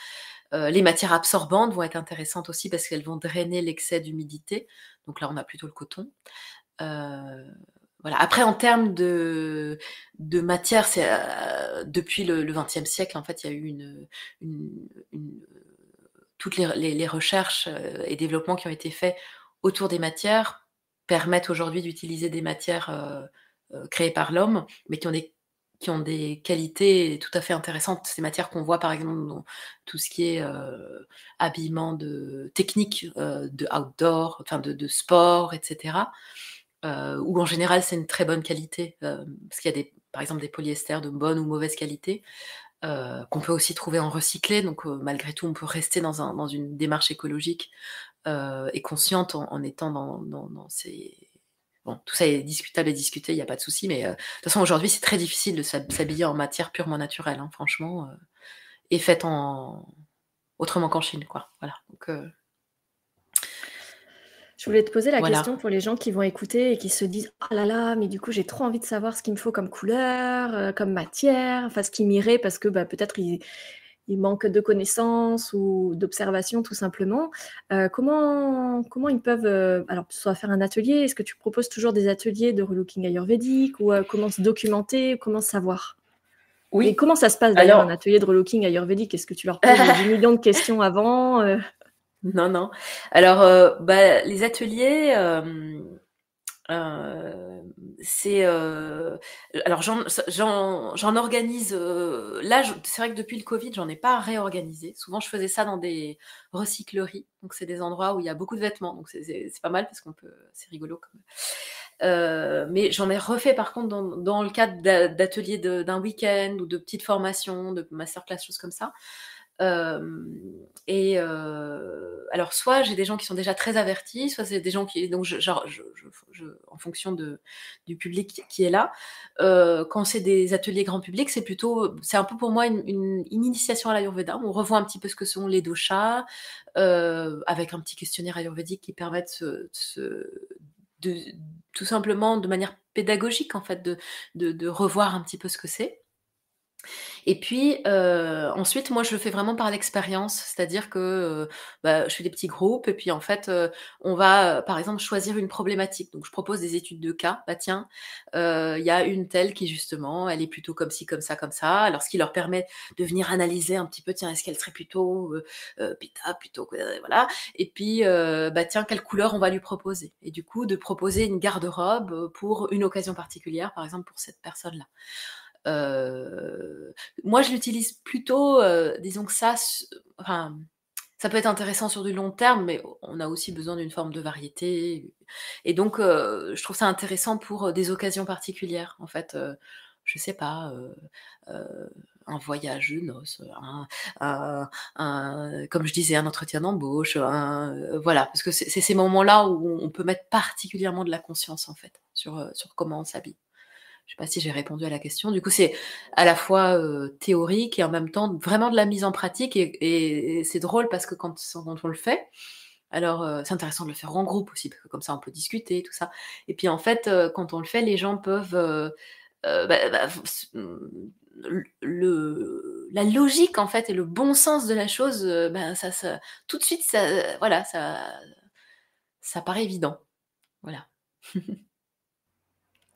les matières absorbantes vont être intéressantes aussi parce qu'elles vont drainer l'excès d'humidité. Donc là, on a plutôt le coton. Euh, voilà. Après, en termes de, de matière, c'est euh, depuis le XXe siècle, en fait, il y a eu une, toutes les, recherches euh, et développements qui ont été faits autour des matières permettent aujourd'hui d'utiliser des matières euh, créées par l'homme, mais qui ont des qui ont des qualités tout à fait intéressantes. Ces matières qu'on voit par exemple dans tout ce qui est habillement de technique de outdoor, enfin de sport, etc. Euh, où en général c'est une très bonne qualité, euh, parce qu'il y a des, par exemple des polyesters de bonne ou mauvaise qualité, euh, qu'on peut aussi trouver en recyclé. Donc, malgré tout, on peut rester dans, un, dans une démarche écologique et consciente en, étant dans, dans, ces. Bon, tout ça est discutable et discuté, il n'y a pas de souci, mais de toute façon, aujourd'hui, c'est très difficile de s'habiller en matière purement naturelle, hein, franchement, et faite en. autrement qu'en Chine, quoi. Voilà. Donc.
Je voulais te poser la question pour les gens qui vont écouter et qui se disent Ah là là, mais du coup, j'ai trop envie de savoir ce qu'il me faut comme couleur, euh, comme matière, enfin, ce qui m'irait parce que bah, peut-être il, manque de connaissances ou d'observation tout simplement. Euh, comment, comment ils peuvent, alors euh, alors, soit faire un atelier, est-ce que tu proposes toujours des ateliers de relooking ayurvédique ou comment se documenter, comment savoir oui. Et comment ça se passe d'ailleurs un atelier de relooking ayurvédique Est-ce que tu leur poses des millions de questions avant non,
non. Alors, euh, bah, les ateliers, euh, euh, c'est. alors, j'en organise. là, c'est vrai que depuis le Covid, j'en ai pas réorganisé. Souvent, je faisais ça dans des recycleries. Donc, c'est des endroits où il y a beaucoup de vêtements. Donc, c'est pas mal parce qu'on peut. C'est rigolo mais j'en ai refait par contre dans, dans le cadre d'ateliers d'un week-end ou de petites formations, de masterclass, choses comme ça. Euh, et euh, alors, soit j'ai des gens qui sont déjà très avertis, soit c'est des gens qui. Donc, genre, je, je, en fonction de, du public qui est là, euh, quand c'est des ateliers grand public, c'est plutôt. C'est un peu pour moi une, une, initiation à l'Ayurveda. On revoit un petit peu ce que sont les doshas, euh, avec un petit questionnaire ayurvédique qui permet de, se, de, tout simplement de manière pédagogique, en fait, de, de revoir un petit peu ce que c'est. Et puis euh, ensuite, moi, je le fais vraiment par l'expérience, c'est-à-dire que euh, bah, je fais des petits groupes et puis en fait, euh, on va, par exemple, choisir une problématique. Donc, je propose des études de cas. Bah tiens, il y a une telle qui justement, elle est plutôt comme ci, comme ça, comme ça. Alors, ce qui leur permet de venir analyser un petit peu, tiens, est-ce qu'elle serait plutôt pita, plutôt voilà. Et puis, bah tiens, quelle couleur on va lui proposer. Et du coup, de proposer une garde-robe pour une occasion particulière, par exemple pour cette personne-là moi, je l'utilise plutôt, disons que ça, enfin, ça peut être intéressant sur du long terme, mais on a aussi besoin d'une forme de variété. Et donc, je trouve ça intéressant pour des occasions particulières, en fait. je sais pas, un voyage, une noce, un, comme je disais, un entretien d'embauche, voilà, parce que c'est ces moments-là où on peut mettre particulièrement de la conscience, en fait, sur, sur comment on s'habille. Je sais pas si j'ai répondu à la question. Du coup, c'est à la fois euh, théorique et en même temps vraiment de la mise en pratique. Et, c'est drôle parce que quand, on le fait, alors euh, c'est intéressant de le faire en groupe aussi, parce que comme ça on peut discuter, tout ça. Et puis en fait, euh, quand on le fait, les gens peuvent bah, bah, mmh, la logique en fait et le bon sens de la chose, ben, ça, tout de suite, ça, voilà, ça, ça paraît évident. Voilà.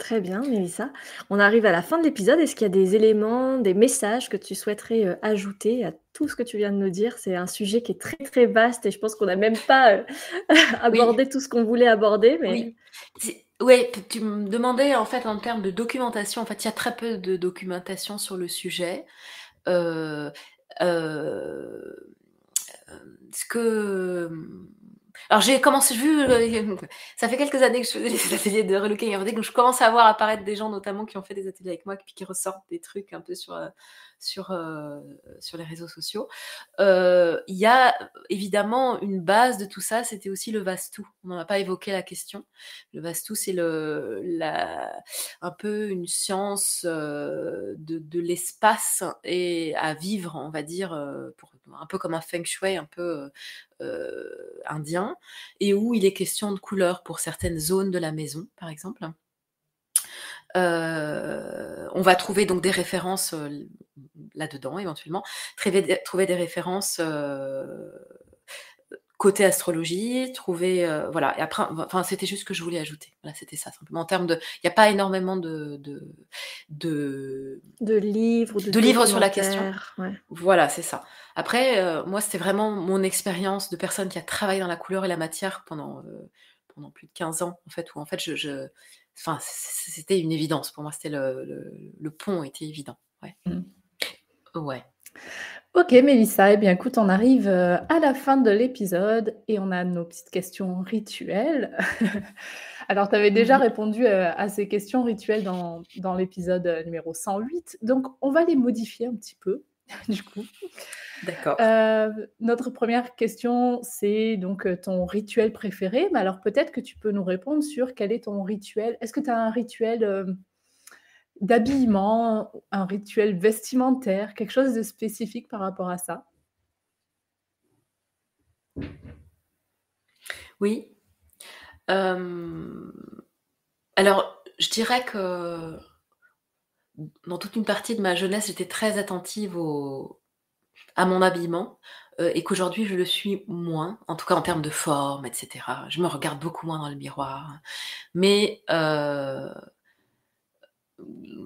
Très bien, Mélissa. On arrive à la fin de l'épisode. Est-ce qu'il y a des éléments, des messages que tu souhaiterais euh, ajouter à tout ce que tu viens de nous dire C'est un sujet qui est très très vaste et je pense qu'on n'a même
pas euh, abordé tout ce qu'on voulait aborder. Mais... Oui. tu me demandais en fait en termes de documentation, en fait il y a très peu de documentation sur le sujet. Euh, ce que alors j'ai commencé, vu, euh, ça fait quelques années que je faisais des ateliers de relooking, donc je commence à voir apparaître des gens notamment qui ont fait des ateliers avec moi, puis qui ressortent des trucs un peu sur, euh, sur, euh, sur les réseaux sociaux. Euh, il y a évidemment une base de tout ça, c'était aussi le vastu. On n'en a pas évoqué la question. Le vastu, c'est le, la, un peu une science euh, de, l'espace et à vivre, on va dire, un peu comme un feng shui, un peu indien, et où il est question de couleurs pour certaines zones de la maison, par exemple. Euh, on va trouver donc des références euh, là-dedans éventuellement, trouver, des références euh, côté astrologie, trouver voilà. Et après, enfin c'était juste ce que je voulais ajouter. Voilà, c'était ça simplement. En termes de, il n'y a pas énormément de de de,
livres de, livres sur la question.
Voilà, c'est ça. Après, moi c'était vraiment mon expérience de personne qui a travaillé dans la couleur et la matière pendant pendant plus de 15 ans en fait où en fait je enfin, c'était une évidence. Pour moi, c'était le, pont était évident. Ouais.
Mmh. Ok, Mélissa, Et eh bien écoute, on arrive euh, à la fin de l'épisode et on a nos petites questions rituelles. Alors, tu avais mmh déjà répondu euh, à ces questions rituelles dans, dans l'épisode euh, numéro 108, donc on va les modifier un petit peu, du coup. D'accord. Euh, notre première question, c'est donc euh, ton rituel préféré. Mais alors peut-être que tu peux nous répondre sur quel est ton rituel. Est-ce que tu as un rituel euh, d'habillement, un rituel vestimentaire, quelque chose de spécifique par rapport à ça
Oui. Alors, je dirais que dans toute une partie de ma jeunesse, j'étais très attentive aux à mon habillement euh, et qu'aujourd'hui je le suis moins, en tout cas en termes de forme, etc. Je me regarde beaucoup moins dans le miroir. Mais euh,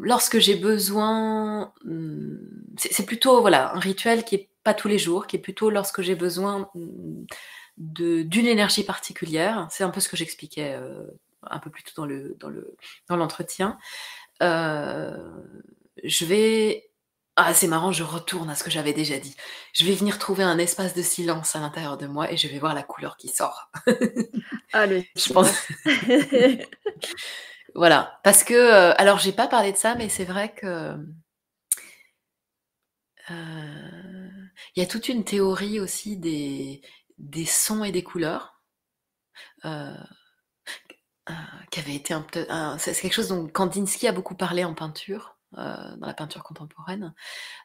lorsque j'ai besoin, hmm, c'est plutôt voilà un rituel qui est pas tous les jours, qui est plutôt lorsque j'ai besoin hmm, d'une énergie particulière. C'est un peu ce que j'expliquais euh, un peu plus tôt dans le dans le dans l'entretien. je vais ah, c'est marrant, je retourne à ce que j'avais déjà dit. Je vais venir trouver un espace de silence à l'intérieur de moi et je vais voir la couleur qui sort. allez ah, Je pense. voilà, parce que euh, alors j'ai pas parlé de ça mais c'est vrai que euh, il y a toute une théorie aussi des, des sons et des couleurs. Euh, qui avait été c'est quelque chose dont Kandinsky a beaucoup parlé en peinture. Euh, dans la peinture contemporaine.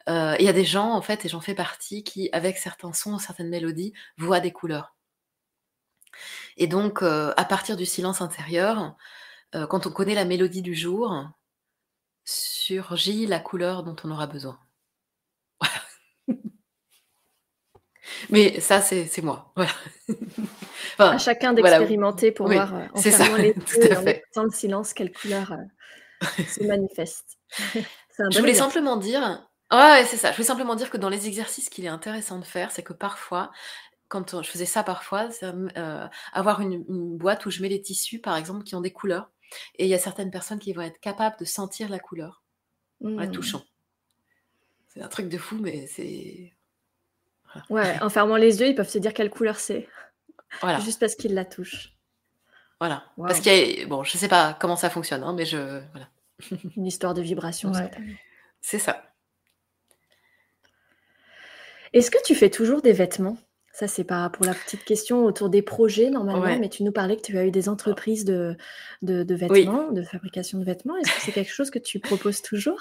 Euh, il y a des gens, en fait, et j'en fais partie, qui, avec certains sons, certaines mélodies, voient des couleurs. Et donc, euh, à partir du silence intérieur, quand on connaît la mélodie du jour, surgit la couleur dont on aura besoin. Mais ça, c'est moi. Voilà. à chacun d'expérimenter pour voir en fermant les le
silence quelle couleur se manifeste je voulais simplement
dire. Ouais, c'est ça. Je voulais simplement dire que dans les exercices qu'il est intéressant de faire, c'est que parfois, quand je faisais ça parfois, euh, avoir une, boîte où je mets les tissus, par exemple, qui ont des couleurs. Et il y a certaines personnes qui vont être capables de sentir la couleur en la mmh. touchant. C'est un truc de fou, mais c'est. Ouais, en fermant les yeux, ils peuvent se dire quelle couleur c'est. Voilà. Juste
parce qu'ils la touchent.
Voilà. Parce qu'il y a... Bon, je sais pas comment ça fonctionne, hein, mais je. Voilà.
Une histoire de vibration. C'est ça. Est-ce que tu fais toujours des vêtements ça, c'est pas pour la petite question autour des projets normalement, mais tu nous parlais que tu as eu des entreprises de, de, vêtements, de fabrication de vêtements. Est-ce que c'est quelque chose que tu proposes toujours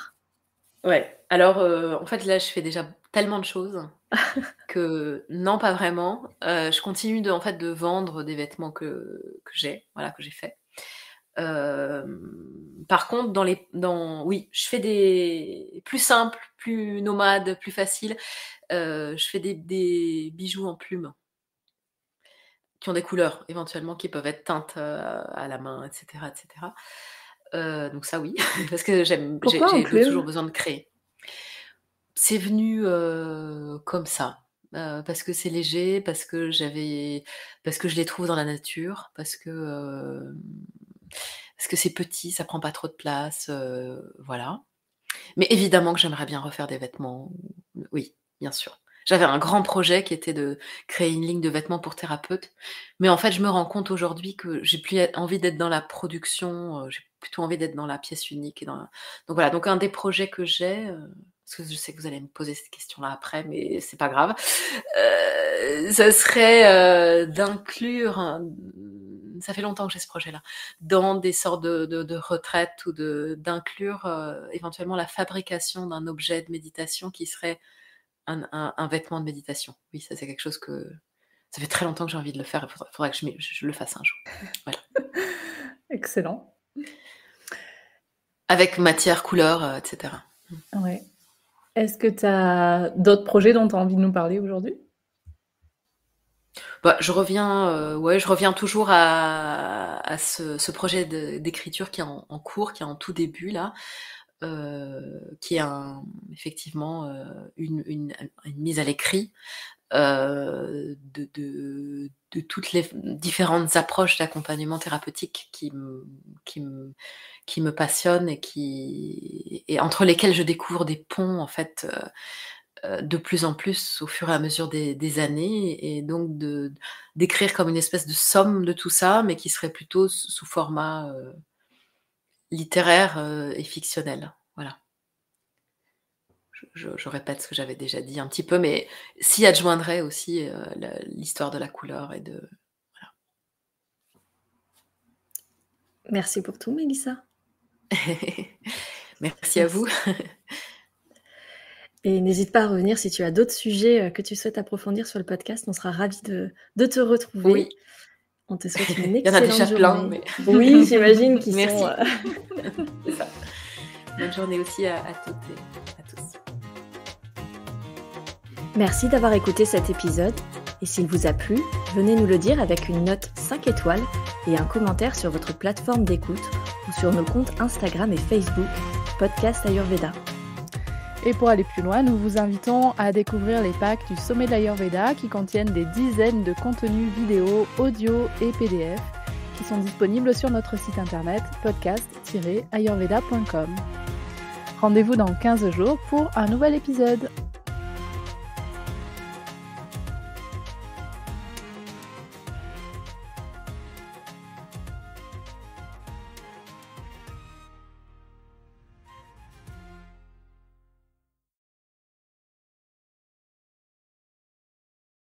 Ouais. Alors, euh, en fait, là, je fais déjà tellement de choses que non, pas vraiment. Euh, je continue de, en fait, de vendre des vêtements que, que j'ai, voilà, que j'ai fait. Euh, par contre, dans les, dans, oui, je fais des plus simples, plus nomades, plus faciles. Euh, je fais des, bijoux en plumes qui ont des couleurs éventuellement qui peuvent être teintes euh, à la main, etc. etc. donc ça oui, parce que j'aime, j'ai, toujours besoin de créer. C'est venu comme ça, parce que c'est léger, parce que j'avais, parce que je les trouve dans la nature, parce que parce que c'est petit, ça prend pas trop de place, euh, voilà. Mais évidemment que j'aimerais bien refaire des vêtements, oui, bien sûr. J'avais un grand projet qui était de créer une ligne de vêtements pour thérapeutes, mais en fait, je me rends compte aujourd'hui que j'ai plus e-, envie d'être dans la production, euh, j'ai plutôt envie d'être dans la pièce unique et dans donc voilà. Donc un des projets que j'ai. Euh, parce que je sais que vous allez me poser cette question-là après, mais c'est pas grave. ce serait d'inclure ça fait longtemps que j'ai ce projet-là, dans des sortes de, retraites ou d'inclure euh, éventuellement la fabrication d'un objet de méditation qui serait un, vêtement de méditation. Oui, ça c'est quelque chose que ça fait très longtemps que j'ai envie de le faire. Il faudra, que je, le fasse un jour.
Excellent.
Avec matière, couleur, euh, etc.
Ouais. Est-ce que tu as d'autres projets dont tu as envie de nous parler aujourd'hui
bah, je reviens, euh, ouais, je reviens toujours à, ce, projet d'écriture qui est en, cours, qui est en tout début là, euh, qui est effectivement euh, une, mise à l'écrit de, toutes les différentes approches d'accompagnement thérapeutique qui me, qui passionnent et qui et entre lesquelles je découvre des ponts en fait euh, de plus en plus au fur et à mesure des, années, et donc de, d'écrire comme une espèce de somme de tout ça, mais qui serait plutôt sous format euh, littéraire euh, et fictionnel. Voilà. Je, répète ce que j'avais déjà dit un petit peu, mais s'y adjoindrait aussi l'histoire de la couleur et de... Merci pour tout, Mélissa.
Merci à vous. Et n'hésite pas à revenir si tu as d'autres sujets euh, que tu souhaites approfondir sur le podcast. On sera ravis de, te retrouver. Oui. On te souhaite une excellente Il y en a déjà oui, j'imagine qu'ils Merci. Euh,
sont.
ça. Bonne journée aussi à, à toutes et à tous.
Merci d'avoir écouté cet épisode. Et s'il vous a plu, venez nous le dire avec une note 5 étoiles et un commentaire sur votre plateforme d'écoute ou sur nos comptes
Instagram et Facebook, Podcast Ayurveda. Et pour aller plus loin, nous vous invitons à découvrir les packs du Sommet de l'Ayurveda qui contiennent des dizaines de contenus vidéo, audio et PDF qui sont disponibles sur notre site internet podcast-ayurveda.com. Rendez-vous dans 15 jours pour un nouvel épisode.